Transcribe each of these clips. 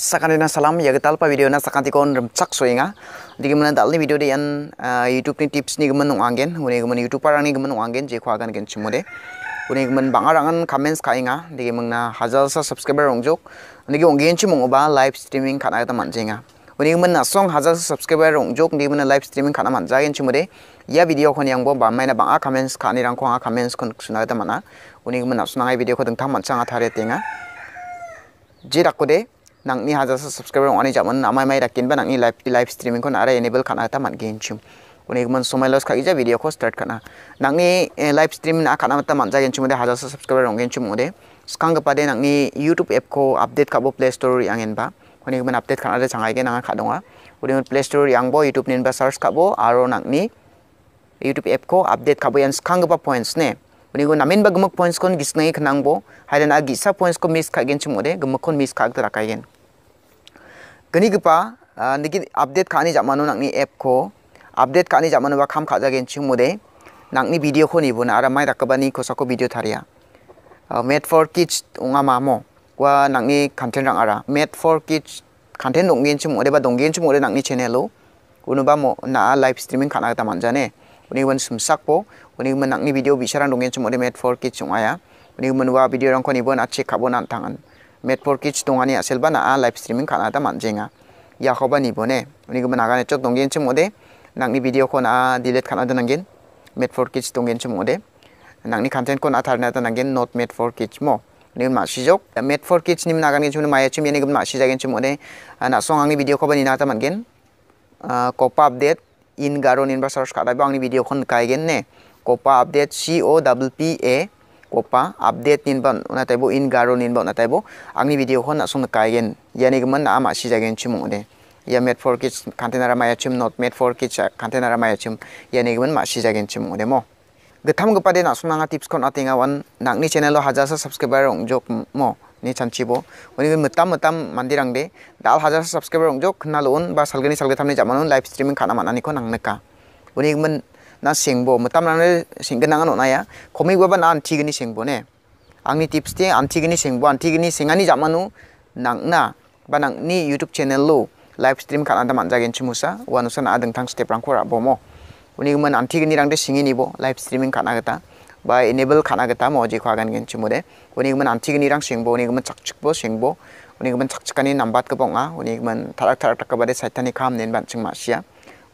sakan dina salam ya kita lupa video na sakan tikon remcak so inga di kemana dalni video de yang uh, youtube ni tips ni kemana nung angin wuni kemana youtube parang ni kemana nung angin jeku akan gen cimu de wuni kemana bangar angan kamen ska inga di kemana hazal sa subscriber rong jok wuni kemana gen cimu ngoba live streaming kana kita manjinga wuni kemana song hazal sa subscriber rong jok di kemana live streaming kana manja gen cimu de ya video kon yang bo ba maina bangar ah, kamen ska ni rang kong a ah, kamen skon kusuna ah. kita mana wuni kemana sunangai video kodeng tamman sangat hari tinga jirakode nangni hajasa subscriber ani jaman amai mai rakin ba nangni live live streaming kon ara enable khana ta man gen chim उन्हें मन समय लॉस खाई जा वीडियो को स्टार्ट करना नांगनी live stream ना खाना मत मान जाए चुमुदे हजार से सब्सक्राइबर होंगे चुमुदे स्कांग पादे नांगनी यूट्यूब ऐप को अपडेट खाबो प्ले स्टोर यांग एनबा उन्हें मन अपडेट खाना चांगाई के नांगा खादोंगा उन्हें प्ले स्टोर यांगबो यूट्यूब नेनबा सर्च खाबो आरो नांगनी यूट्यूब ऐप को अपडेट खाबो यान स्कांग पॉइंट्स ने 그리고 남인 바 금목 포인스 콘 기스나이 그낭보 하이든 아기 사 포인스 콘 미스 카겐 침모레 금목 콘 미스 카그 라카겐 그니 그파 니기 아, 업데이트 카니 자마노 낙니 앱코 업데이트 카니 자마노 바캄 카자겐 침모레 낙니 비디오 콘 이분 아라마이 다카바니 코사코 비디오 타리아 어, made for kids 옹아 마모 와 낙니 컨텐츠랑 알아 made for kids 컨텐츠 농겐 침모레 바 농겐 침모레 낙니 채널로 우누바 모나 라이브 스트리밍 카나다 만자네 Uni wan sum sakpo. Uni menak ni video bicara dong yang cuma di made for kids cuma ya. Uni menua video orang kau ni buat aceh kabo nan tangan. Made for kids dong ani asal bana a ah, live streaming kan ada manjenga. Ah. Ya kau bani buat ne. Uni eh. kau menakan cok dong yang cuma de. Nang ni video kau na ah, delete kan ada nangin. Made for kids dong yang cuma de. Nang ni content kau na tar nata nangin not made for kids mo. Uni kau masih jok. Eh, made for kids ni menakan yang cuma maya cuma uni kau masih jagain cuma de. Nak song ang ni video kau bani nata manjen. Kopa update in Garo निर्बा सर्स video गायगेन ने कपा update सी ओ डब्ल पी ए कपा आपडेट निनबाइब इन गारो निनबाइब आंगनी भिडियो असम गायगेन यानीगमन आम आसी जागे चिमुदे या मेट फोर किट्स खानतेनारा माइम नोट मेट फोर किट्स खानतेनारा माइम यानीगमन मासी जागे चुमे मो गथाम गपादे नासमना टीप्स खाते वन नाकनी चेनेलो हजार सा सब्सक्राइबर रंजक मो ni chanchibo oni g e mutam mutam mandirang de dal hajar subscriber ongjo khna lon o ba salgani salga t a m n i jamanon live streaming k a n a manani ko nang neka oni men na singbo mutam nang singgen a n g a n ona ya komi gwa ba na anti gni singbo ne angni tips te anti gni singbo anti gni singani j a m a n o nangna ba nangni youtube channel lo live stream k a n a t a manjagen chimusa wanusa na a d e n g t a n g step rang ko ra bomo oni men anti gni rang de singini bo live streaming k a n a gata ba enable khana ga tam oji khwa gan gen chimude uni gman anti gni rang singbo uni gman chak chikbo singbo uni gman chak chakani nambat ka bonga uni gman tarak tarak tak ba de saitani kham nen ban ching ma sia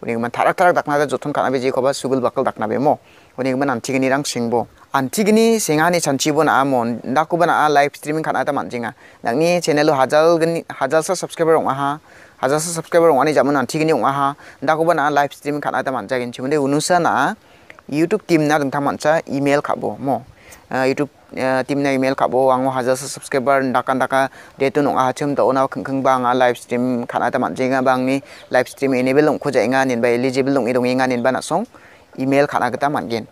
uni gman tarak tarak dakna da jothon khana be ji khoba sugul bakal dakna be mo uni gman anti gni rang singbo anti gni singani chanchibon a mon dakuban a live streaming khana ta manjinga nangni channel hajal gni hajal sa subscriber ong aha hajal sa subscriber ong ani jamun anti gni ong aha dakuban a live streaming khana ta manjagin chimude unusa na YouTube team na dung thamancha email khabo mo. Ah, YouTube ah, team na email khabo angwa hazas subscriber daka daka deto nung ahachum to ona kung kung bang a ah, live stream kana taman jenga bang ni live stream enable nung kuja inga nin ba eligible nung idong inga nin ba na song email kana kita mangin.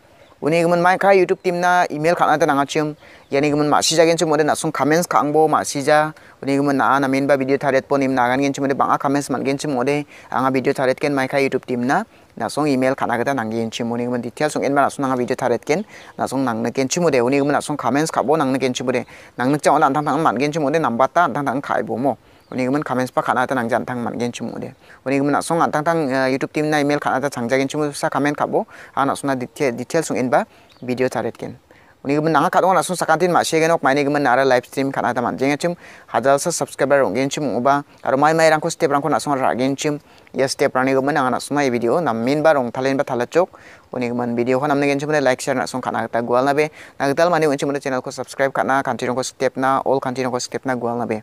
Uni gumun mai ka YouTube team na email kana ta nangachum yani gumun ma sija gen chumode na song comments kangbo ma sija uni gumun na na min ba video tarit po nim nagan gen chumode bang a comments man gen chumode anga video tarit ken mai ka YouTube team na ना सोंग email खानागदा नांगि इनसि मुनिगमन detail सोंग एनमान सुनागबि दारेतकिन ना सोंग नांगने केनसि मुदे उनिगमन ना सोंग कमेन्ट्स खाबो नांगने केनसिबुरे नांगन जों आदां थांफां मानगि केनसि मुदे नामबाता दां दां खाइबोमो उनिगमन कमेन्ट्स प खानाय थांनांग जानथां मानगि केनसि मुदे उनिगमन ना सोंग आं थां थां युट्युब टीमनाय ईमेल खानाजा थां जागि केनसि मुदा कमेन्ट्स खाबो आंना นี่ก็มันน่าขัดว่าน่าสงสารที่มาเชื่อกันว่าไม่นี่ก็มันน่าจะไลฟ์สตรีมขนาดนั้นจริงๆชิมฮัจจัลส์สับสคริปต์ร้องเงินชิมอุบะแต่ว่าไม่ไม่รังคุสเตปรังคุน่าสงสารเงินชิมยาสเตปรังนี่ก็มันน่าสงสารวิดีโอน้ำมินบาร์ร้องทะเลนบาร์ทะเลจกวันนี้มันวิดีโอของน้ำเงินชิมเลยไลค์แชร์น่าสงสารขนาดกัวลนะเบนักเตลมันนี่เงินชิมเลยช่องคุสับสคริปต์ขนาดคันที่ร้องคุสเตปน่าโอลคันที่ร้องคุสเตปน่ากัวลนะเบ